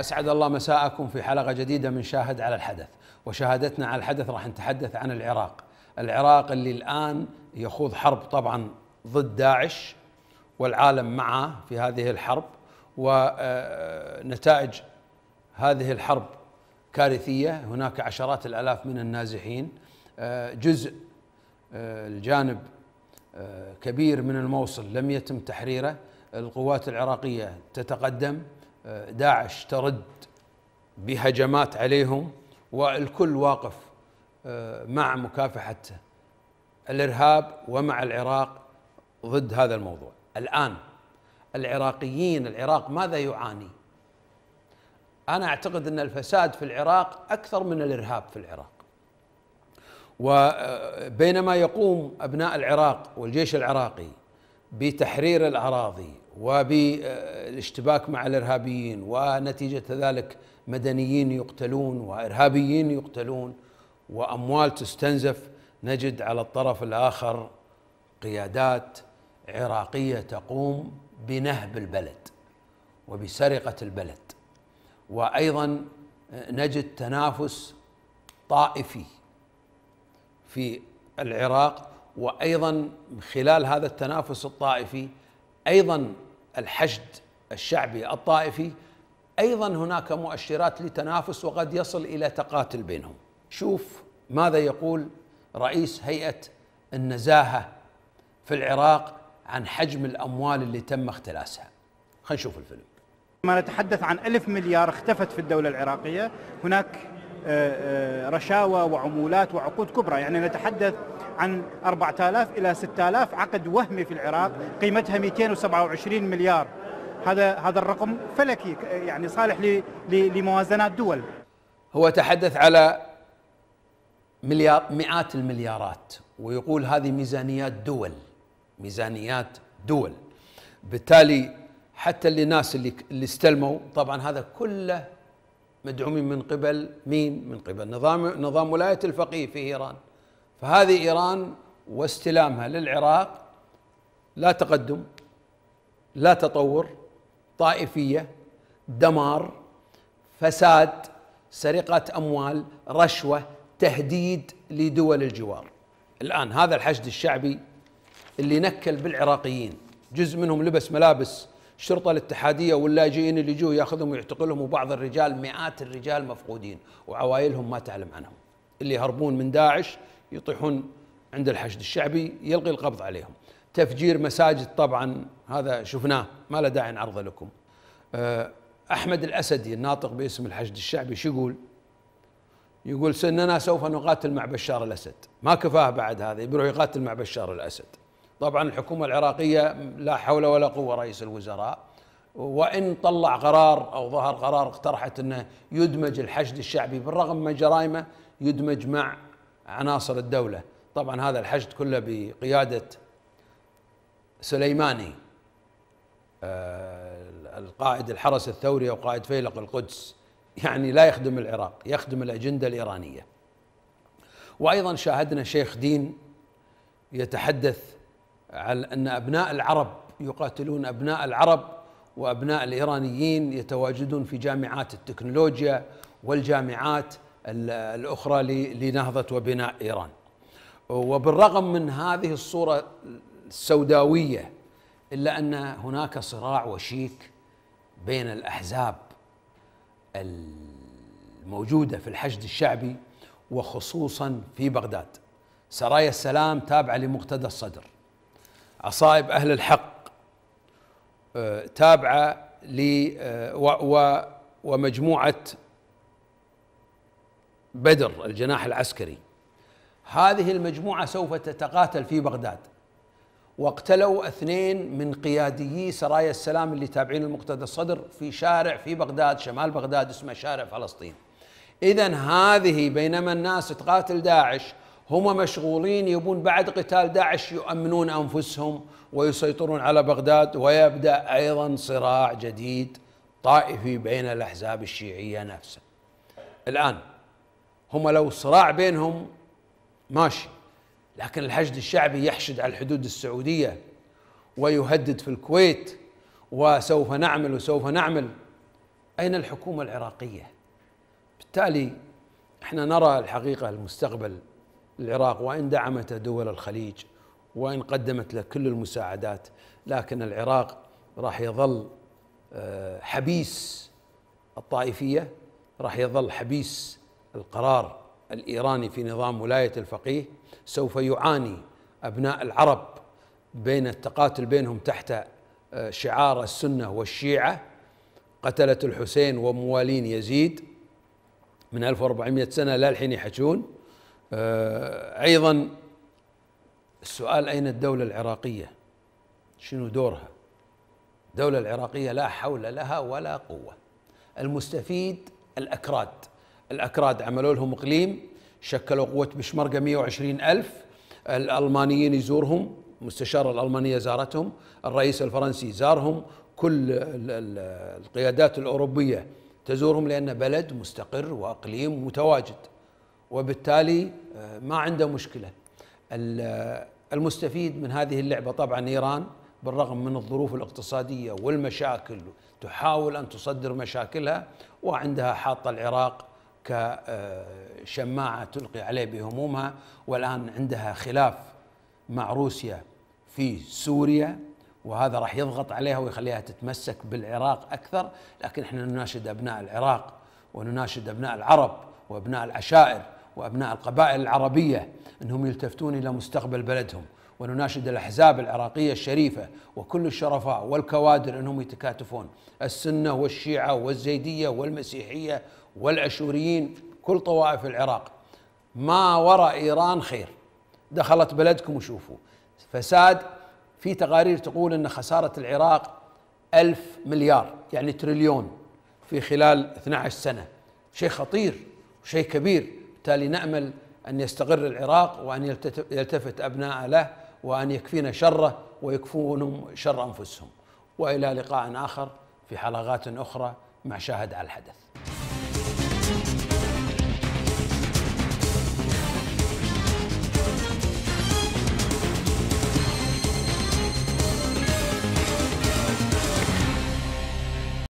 أسعد الله مساءكم في حلقة جديدة من شاهد على الحدث وشهادتنا على الحدث راح نتحدث عن العراق العراق اللي الآن يخوض حرب طبعا ضد داعش والعالم معه في هذه الحرب ونتائج آه، هذه الحرب كارثية هناك عشرات الآلاف من النازحين آه، جزء آه، الجانب كبير من الموصل لم يتم تحريره القوات العراقية تتقدم داعش ترد بهجمات عليهم والكل واقف آه، مع مكافحه الارهاب ومع العراق ضد هذا الموضوع الان العراقيين العراق ماذا يعاني انا اعتقد ان الفساد في العراق اكثر من الارهاب في العراق وبينما آه، يقوم ابناء العراق والجيش العراقي بتحرير الاراضي وبالاشتباك مع الارهابيين ونتيجه ذلك مدنيين يقتلون وارهابيين يقتلون واموال تستنزف نجد على الطرف الاخر قيادات عراقيه تقوم بنهب البلد وبسرقه البلد وايضا نجد تنافس طائفي في العراق وايضا خلال هذا التنافس الطائفي ايضا الحشد الشعبي الطائفي ايضا هناك مؤشرات لتنافس وقد يصل الى تقاتل بينهم شوف ماذا يقول رئيس هيئه النزاهه في العراق عن حجم الاموال اللي تم اختلاسها خلينا نشوف الفيلم ما نتحدث عن ألف مليار اختفت في الدولة العراقية هناك آه، آه، رشاوى وعمولات وعقود كبرى يعني نتحدث عن 4000 إلى 6000 عقد وهمي في العراق قيمتها 227 مليار هذا هذا الرقم فلكي يعني صالح لموازنات دول هو تحدث على مليار مئات المليارات ويقول هذه ميزانيات دول ميزانيات دول بالتالي حتى الناس اللي اللي استلموا طبعا هذا كله مدعومين من قبل مين؟ من قبل نظام نظام ولاية الفقيه في إيران فهذه إيران واستلامها للعراق لا تقدم لا تطور طائفية دمار فساد سرقة أموال رشوة تهديد لدول الجوار الآن هذا الحشد الشعبي اللي نكل بالعراقيين جزء منهم لبس ملابس الشرطة الاتحادية واللاجئين اللي جوا ياخذهم ويعتقلهم وبعض الرجال مئات الرجال مفقودين وعوائلهم ما تعلم عنهم اللي يهربون من داعش يطيحون عند الحشد الشعبي يلقي القبض عليهم تفجير مساجد طبعا هذا شفناه ما له داعي نعرضه لكم آه، أحمد الأسدي الناطق باسم الحشد الشعبي شو يقول يقول سننا سوف نقاتل مع بشار الأسد ما كفاه بعد هذا بيروح يقاتل مع بشار الأسد طبعا الحكومة العراقية لا حول ولا قوة رئيس الوزراء وإن طلع قرار أو ظهر قرار اقترحت أنه يدمج الحشد الشعبي بالرغم من جرائمه يدمج مع عناصر الدولة طبعا هذا الحشد كله بقيادة سليماني آه، القائد الحرس الثوري او قائد فيلق القدس يعني لا يخدم العراق يخدم الأجندة الإيرانية وأيضا شاهدنا شيخ دين يتحدث على أن أبناء العرب يقاتلون أبناء العرب وأبناء الإيرانيين يتواجدون في جامعات التكنولوجيا والجامعات الأخرى لنهضة وبناء إيران وبالرغم من هذه الصورة السوداوية إلا أن هناك صراع وشيك بين الأحزاب الموجودة في الحشد الشعبي وخصوصا في بغداد سرايا السلام تابعة لمقتدى الصدر عصائب أهل الحق آه، تابعة ل آه، ومجموعة بدر الجناح العسكري هذه المجموعة سوف تتقاتل في بغداد واقتلوا اثنين من قياديي سرايا السلام اللي تابعين المقتدى الصدر في شارع في بغداد شمال بغداد اسمه شارع فلسطين إذا هذه بينما الناس تقاتل داعش هم مشغولين يبون بعد قتال داعش يؤمنون انفسهم ويسيطرون على بغداد ويبدا ايضا صراع جديد طائفي بين الاحزاب الشيعيه نفسها. الان هم لو صراع بينهم ماشي لكن الحشد الشعبي يحشد على الحدود السعوديه ويهدد في الكويت وسوف نعمل وسوف نعمل اين الحكومه العراقيه؟ بالتالي احنا نرى الحقيقه المستقبل العراق وان دعمته دول الخليج وان قدمت له كل المساعدات لكن العراق راح يظل آه، حبيس الطائفيه راح يظل حبيس القرار الايراني في نظام ولايه الفقيه سوف يعاني ابناء العرب بين التقاتل بينهم تحت آه، شعار السنه والشيعه قتله الحسين وموالين يزيد من 1400 سنه للحين يحجون آه، ايضا السؤال اين الدوله العراقيه شنو دورها الدوله العراقيه لا حول لها ولا قوه المستفيد الاكراد الاكراد عملوا لهم اقليم شكلوا قوه بشمرقه 120 الف الالمانيين يزورهم المستشاره الالمانيه زارتهم الرئيس الفرنسي زارهم كل القيادات الاوروبيه تزورهم لان بلد مستقر واقليم متواجد وبالتالي آه، ما عنده مشكله آه، المستفيد من هذه اللعبه طبعا ايران بالرغم من الظروف الاقتصاديه والمشاكل تحاول ان تصدر مشاكلها وعندها حاطه العراق كشماعه آه، تلقي عليه بهمومها والان عندها خلاف مع روسيا في سوريا وهذا راح يضغط عليها ويخليها تتمسك بالعراق اكثر لكن احنا نناشد ابناء العراق ونناشد ابناء العرب وابناء العشائر وأبناء القبائل العربية أنهم يلتفتون إلى مستقبل بلدهم ونناشد الأحزاب العراقية الشريفة وكل الشرفاء والكوادر أنهم يتكاتفون السنة والشيعة والزيدية والمسيحية والأشوريين كل طوائف العراق ما وراء إيران خير دخلت بلدكم وشوفوا فساد في تقارير تقول أن خسارة العراق ألف مليار يعني تريليون في خلال 12 سنة شيء خطير وشيء كبير بالتالي نأمل أن يستقر العراق وأن يلتفت أبناء له وأن يكفينا شره ويكفونهم شر أنفسهم وإلى لقاء آخر في حلقات أخرى مع شاهد على الحدث